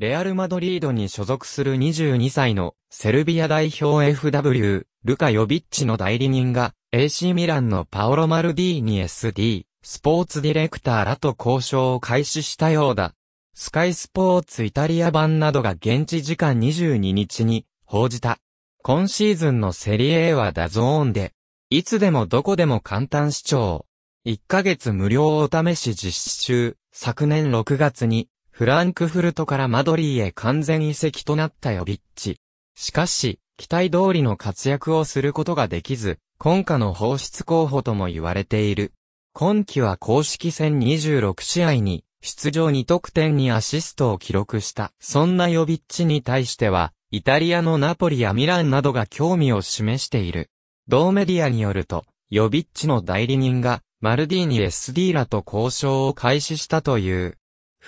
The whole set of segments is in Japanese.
レアル・マドリードに所属する22歳のセルビア代表 FW、ルカ・ヨビッチの代理人が AC ミランのパオロ・マルディーニ SD、スポーツディレクターらと交渉を開始したようだ。スカイスポーツイタリア版などが現地時間22日に報じた。今シーズンのセリエ A はダゾーンで、いつでもどこでも簡単視聴。1ヶ月無料お試し実施中、昨年6月にフランクフルトからマドリーへ完全移籍となったヨビッチ。しかし、期待通りの活躍をすることができず、今夏の放出候補とも言われている。今季は公式戦26試合に、出場2得点にアシストを記録した。そんなヨビッチに対しては、イタリアのナポリやミランなどが興味を示している。同メディアによると、ヨビッチの代理人が、マルディーニ SD らと交渉を開始したという。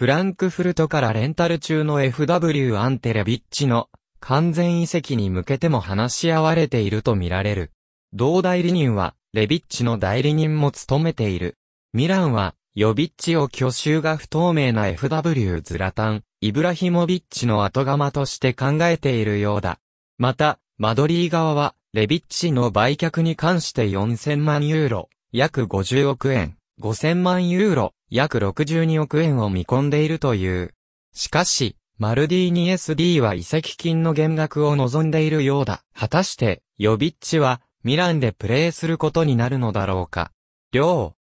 フランクフルトからレンタル中の FW アンテレビッチの完全遺跡に向けても話し合われているとみられる。同代理人は、レビッチの代理人も務めている。ミランは、ヨビッチを挙手が不透明な FW ズラタン、イブラヒモビッチの後釜として考えているようだ。また、マドリー側は、レビッチの売却に関して4000万ユーロ、約50億円。5000万ユーロ、約62億円を見込んでいるという。しかし、マルディーニ SD は遺跡金の減額を望んでいるようだ。果たして、ヨビッチは、ミランでプレーすることになるのだろうか。両、